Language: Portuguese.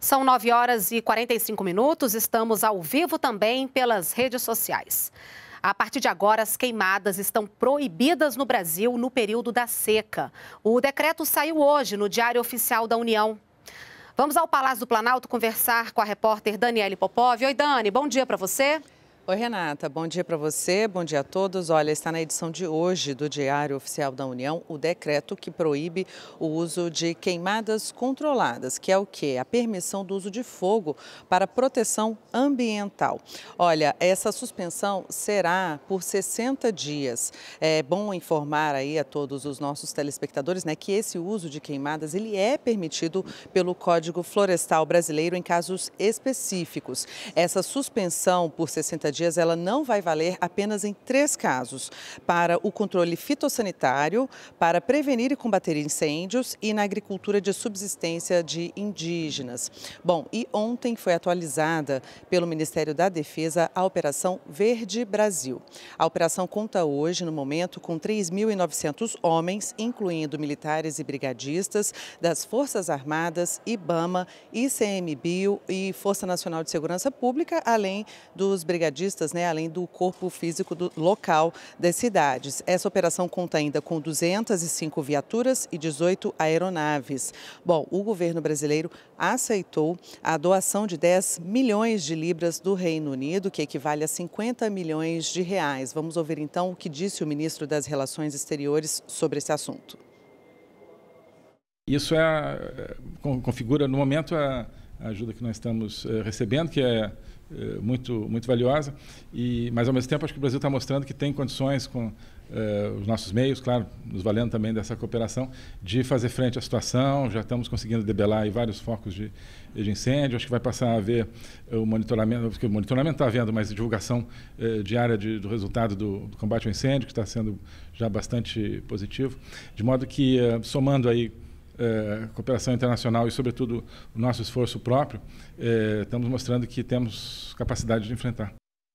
São 9 horas e 45 minutos, estamos ao vivo também pelas redes sociais. A partir de agora, as queimadas estão proibidas no Brasil no período da seca. O decreto saiu hoje no Diário Oficial da União. Vamos ao Palácio do Planalto conversar com a repórter Daniele Popov. Oi, Dani, bom dia para você. Oi, Renata. Bom dia para você, bom dia a todos. Olha, está na edição de hoje do Diário Oficial da União o decreto que proíbe o uso de queimadas controladas, que é o quê? A permissão do uso de fogo para proteção ambiental. Olha, essa suspensão será por 60 dias. É bom informar aí a todos os nossos telespectadores, né, que esse uso de queimadas ele é permitido pelo Código Florestal Brasileiro em casos específicos. Essa suspensão por 60 dias dias, ela não vai valer apenas em três casos: para o controle fitossanitário, para prevenir e combater incêndios e na agricultura de subsistência de indígenas. Bom, e ontem foi atualizada pelo Ministério da Defesa a Operação Verde Brasil. A operação conta hoje, no momento, com 3.900 homens, incluindo militares e brigadistas das Forças Armadas, IBAMA, ICMBio e Força Nacional de Segurança Pública, além dos brigadistas né, além do corpo físico do local das cidades. Essa operação conta ainda com 205 viaturas e 18 aeronaves. Bom, o governo brasileiro aceitou a doação de 10 milhões de libras do Reino Unido, que equivale a 50 milhões de reais. Vamos ouvir então o que disse o ministro das Relações Exteriores sobre esse assunto. Isso é, é configura, no momento, a ajuda que nós estamos eh, recebendo, que é eh, muito, muito valiosa. E, mas, ao mesmo tempo, acho que o Brasil está mostrando que tem condições, com eh, os nossos meios, claro, nos valendo também dessa cooperação, de fazer frente à situação. Já estamos conseguindo debelar vários focos de, de incêndio. Acho que vai passar a haver o monitoramento, porque o monitoramento está havendo, mas a divulgação eh, diária de, do resultado do, do, combate ao incêndio, que está sendo já bastante positivo. De modo que, somando aí eh, cooperação internacional e, sobretudo, o nosso esforço próprio, eh, estamos mostrando que temos capacidade de enfrentar.